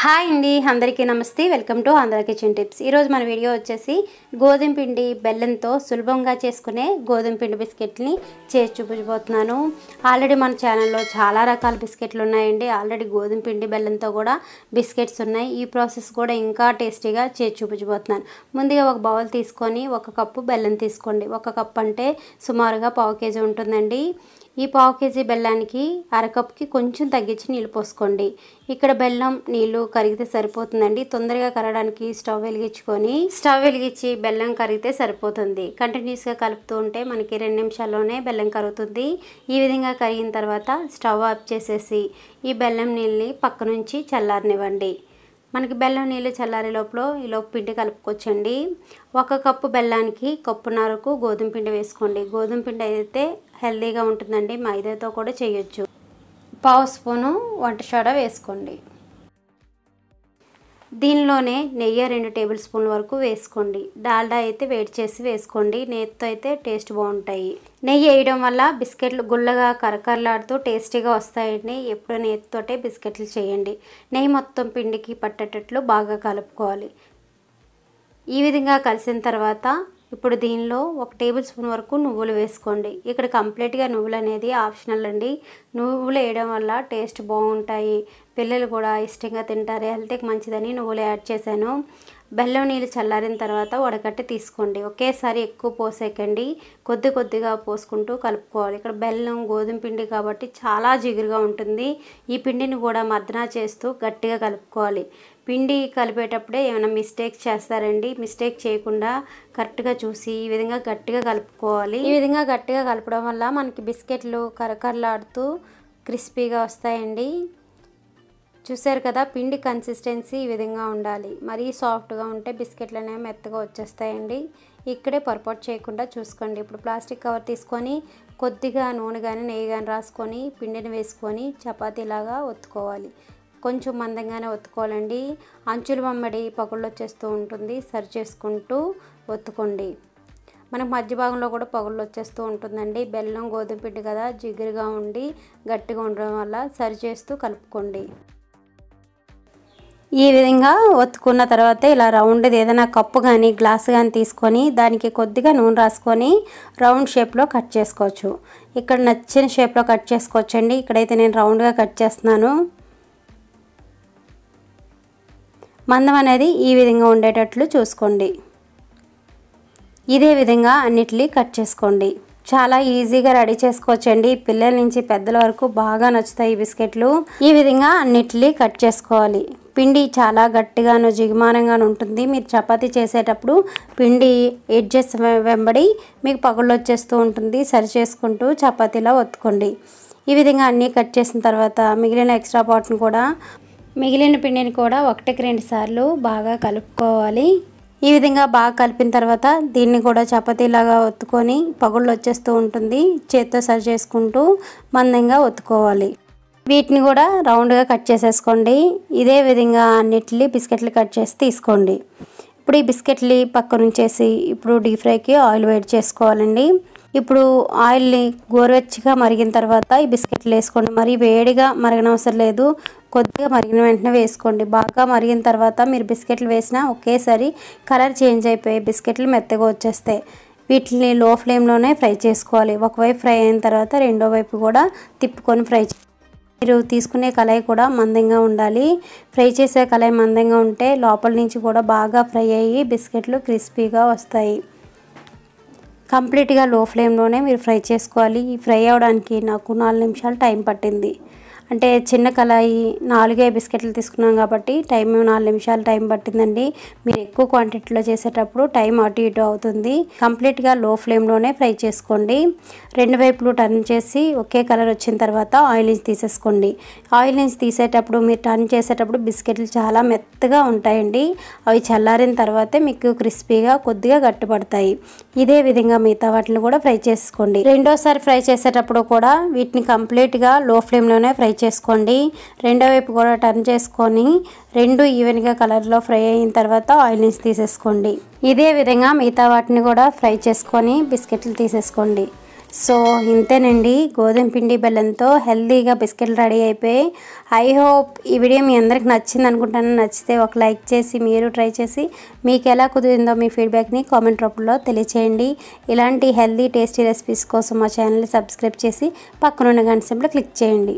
hi అండి అందరికీ నమస్తే welcome to Andhra kitchen tips ఈరోజు మన వీడియో వచ్చేసి గోధుమ పిండి బెల్లంతో సులభంగా చేసుకునే గోధుమ పిండి బిస్కెట్ని చేసి చూపించబోతున్నాను ఆల్రెడీ మన ఛానల్లో చాలా రకాల బిస్కెట్లు ఉన్నాయండి ఆల్రెడీ గోధుమ పిండి బెల్లంతో కూడా బిస్కెట్స్ ఉన్నాయి ఈ ప్రాసెస్ కూడా ఇంకా టేస్టీగా చేసి చూపించబోతున్నాను ముందుగా ఒక బౌల్ తీసుకొని ఒక కప్పు బెల్లం తీసుకోండి ఒక కప్ అంటే సుమారుగా పావు కేజీ ఉంటుందండి ఈ పావు కేజీ బెల్లానికి అరకప్కి కొంచెం తగ్గించి నీళ్ళు పోసుకోండి ఇక్కడ బెల్లం నీళ్ళు కరిగితే సరిపోతుందండి తొందరగా కరగడానికి స్టవ్ వెలిగించుకొని స్టవ్ వెలిగించి బెల్లం కరిగితే సరిపోతుంది కంటిన్యూస్గా కలుపుతూ ఉంటే మనకి రెండు నిమిషాల్లోనే బెల్లం కరుగుతుంది ఈ విధంగా కరిగిన తర్వాత స్టవ్ ఆఫ్ చేసేసి ఈ బెల్లం నీళ్ళని పక్క నుంచి చల్లారనివ్వండి మనకి బెల్లం నీళ్ళు చల్లారే లోపల ఈలోపు పిండి కలుపుకోవచ్చండి ఒక కప్పు బెల్లానికి కప్పున్నరకు గోధుమ పిండి వేసుకోండి గోధుమ పిండి అయితే హెల్దీగా ఉంటుందండి మైదాతో కూడా చేయొచ్చు పావు స్పూను వంట సోడా వేసుకోండి దీనిలోనే నెయ్యి రెండు టేబుల్ స్పూన్ల వరకు వేసుకోండి డాల్డా అయితే వేడి చేసి వేసుకోండి నెయ్యితో అయితే టేస్ట్ బాగుంటాయి నెయ్యి వేయడం వల్ల బిస్కెట్లు గుల్లగా కరకరలాడుతూ టేస్టీగా వస్తాయండి ఎప్పుడు నెయ్యితోటే బిస్కెట్లు చేయండి నెయ్యి మొత్తం పిండికి పట్టేటట్లు బాగా కలుపుకోవాలి ఈ విధంగా కలిసిన తర్వాత ఇప్పుడు దీనిలో ఒక టేబుల్ స్పూన్ వరకు నువ్వులు వేసుకోండి ఇక్కడ కంప్లీట్గా నువ్వులు అనేది ఆప్షనల్ అండి నువ్వులు వేయడం వల్ల టేస్ట్ బాగుంటాయి పిల్లలు కూడా ఇష్టంగా తింటారు హెల్త్కి మంచిదని నువ్వులు యాడ్ చేశాను బెల్లం నీళ్ళు చల్లారిన తర్వాత వడగట్టి తీసుకోండి ఒకేసారి ఎక్కువ పోసేకండి కొద్ది కొద్దిగా పోసుకుంటూ కలుపుకోవాలి ఇక్కడ బెల్లం గోధుమ పిండి కాబట్టి చాలా జిగురుగా ఉంటుంది ఈ పిండిని కూడా మర్దన చేస్తూ గట్టిగా కలుపుకోవాలి పిండి కలిపేటప్పుడే ఏమైనా మిస్టేక్ చేస్తారండి మిస్టేక్ చేయకుండా కరెక్ట్గా చూసి ఈ విధంగా గట్టిగా కలుపుకోవాలి ఈ విధంగా గట్టిగా కలపడం వల్ల మనకి బిస్కెట్లు కరకరలాడుతూ క్రిస్పీగా వస్తాయండి చూసారు కదా పిండి కన్సిస్టెన్సీ ఈ విధంగా ఉండాలి మరీ సాఫ్ట్గా ఉంటే బిస్కెట్లు అనేవి మెత్తగా వచ్చేస్తాయండి ఇక్కడే పొరపాటు చేయకుండా చూసుకోండి ఇప్పుడు ప్లాస్టిక్ కవర్ తీసుకొని కొద్దిగా నూనె కానీ నెయ్యి కానీ రాసుకొని పిండిని వేసుకొని చపాతీలాగా ఒత్తుకోవాలి కొంచెం మందంగానే ఒత్తుకోవాలండి అంచుల మమ్మడి పగుళ్ళు వచ్చేస్తూ ఉంటుంది సరి చేసుకుంటూ ఒత్తుకోండి మనకు మధ్య భాగంలో కూడా పగుళ్ళు వచ్చేస్తూ ఉంటుందండి బెల్లం గోధుమ పిండి కదా జిగురుగా ఉండి గట్టిగా ఉండడం వల్ల సరి చేస్తూ కలుపుకోండి ఈ విధంగా ఒత్తుకున్న తర్వాత ఇలా రౌండ్ది ఏదైనా కప్పు కానీ గ్లాస్ కానీ తీసుకొని దానికి కొద్దిగా నూనె రాసుకొని రౌండ్ షేప్లో కట్ చేసుకోవచ్చు ఇక్కడ నచ్చిన షేప్లో కట్ చేసుకోవచ్చండి ఇక్కడైతే నేను రౌండ్గా కట్ చేస్తున్నాను మందం అనేది ఈ విధంగా ఉండేటట్లు చూసుకోండి ఇదే విధంగా అన్నిటినీ కట్ చేసుకోండి చాలా ఈజీగా రెడీ చేసుకోవచ్చండి పిల్లల నుంచి పెద్దల వరకు బాగా నచ్చుతాయి ఈ బిస్కెట్లు ఈ విధంగా అన్నిటినీ కట్ చేసుకోవాలి పిండి చాలా గట్టిగాను జిగుమానంగాను ఉంటుంది మీరు చపాతీ చేసేటప్పుడు పిండి ఎడ్జెస్ వెంబడి మీకు పగుళ్ళు వచ్చేస్తూ ఉంటుంది సరి చేసుకుంటూ చపాతీలా ఒత్తుకోండి ఈ విధంగా అన్నీ కట్ చేసిన తర్వాత మిగిలిన ఎక్స్ట్రా పార్ట్ని కూడా మిగిలిన పిండిని కూడా ఒకటికి రెండు సార్లు బాగా కలుపుకోవాలి ఈ విధంగా బాగా కలిపిన తర్వాత దీన్ని కూడా చపాతీలాగా ఒత్తుకొని పగుళ్ళు వచ్చేస్తూ ఉంటుంది చేత్తో సరి చేసుకుంటూ మందంగా ఒత్తుకోవాలి వీటిని కూడా రౌండ్గా కట్ చేసేసుకోండి ఇదే విధంగా అన్నిటిని బిస్కెట్లు కట్ చేసి తీసుకోండి ఇప్పుడు ఈ బిస్కెట్లు పక్క నుంచేసి ఇప్పుడు డీప్ ఫ్రైకి ఆయిల్ వేడి చేసుకోవాలండి ఇప్పుడు ఆయిల్ని గోరువెచ్చగా మరిగిన తర్వాత ఈ బిస్కెట్లు వేసుకోండి మరి వేడిగా మరగనవసరం లేదు కొద్దిగా మరిగిన వెంటనే వేసుకోండి బాగా మరిగిన తర్వాత మీరు బిస్కెట్లు వేసినా ఒకేసారి కలర్ చేంజ్ అయిపోయి బిస్కెట్లు మెత్తగా వచ్చేస్తాయి వీటిని లో ఫ్లేమ్లోనే ఫ్రై చేసుకోవాలి ఒకవైపు ఫ్రై అయిన తర్వాత రెండో వైపు కూడా తిప్పుకొని ఫ్రై మీరు తీసుకునే కళాయి కూడా మందంగా ఉండాలి ఫ్రై చేసే కళాయి మందంగా ఉంటే లోపల నుంచి కూడా బాగా ఫ్రై అయ్యి బిస్కెట్లు క్రిస్పీగా వస్తాయి కంప్లీట్గా లో ఫ్లేమ్లోనే మీరు ఫ్రై చేసుకోవాలి ఈ ఫ్రై అవడానికి నాకు నాలుగు నిమిషాలు టైం పట్టింది అంటే చిన్న కళాయి నాలుగే బిస్కెట్లు తీసుకున్నాం కాబట్టి టైం నాలుగు నిమిషాలు టైం పట్టిందండి మీరు ఎక్కువ క్వాంటిటీలో చేసేటప్పుడు టైం అటు ఇటు అవుతుంది కంప్లీట్గా లో ఫ్లేమ్లోనే ఫ్రై చేసుకోండి రెండు వైపులు టర్న్ చేసి ఒకే కలర్ వచ్చిన తర్వాత ఆయిల్ నుంచి తీసేసుకోండి ఆయిల్ నుంచి తీసేటప్పుడు మీరు టర్న్ చేసేటప్పుడు బిస్కెట్లు చాలా మెత్తగా ఉంటాయండి అవి చల్లారిన తర్వాతే మీకు క్రిస్పీగా కొద్దిగా గట్టుపడతాయి ఇదే విధంగా మిగతా వాటిని కూడా ఫ్రై చేసుకోండి రెండోసారి ఫ్రై చేసేటప్పుడు కూడా వీటిని కంప్లీట్గా లో ఫ్లేమ్లోనే ఫ్రై చేసుకోండి రెండో వైపు కూడా టర్న్ చేసుకొని రెండు ఈవెన్గా కలర్లో ఫ్రై అయిన తర్వాత ఆయిల్ నుంచి తీసేసుకోండి ఇదే విధంగా మిగతా వాటిని కూడా ఫ్రై చేసుకొని బిస్కెట్లు తీసేసుకోండి సో ఇంతేనండి గోధుమ పిండి బెల్లంతో హెల్తీగా బిస్కెట్లు రెడీ అయిపోయి ఐ హోప్ ఈ వీడియో మీ అందరికి నచ్చింది అనుకుంటాను నచ్చితే ఒక లైక్ చేసి మీరు ట్రై చేసి మీకు ఎలా కుదిరిందో మీ ఫీడ్బ్యాక్ని కామెంట్ రూపంలో తెలియచేయండి ఇలాంటి హెల్తీ టేస్టీ రెసిపీస్ కోసం మా ఛానల్ని సబ్స్క్రైబ్ చేసి పక్కనున్న గంట క్లిక్ చేయండి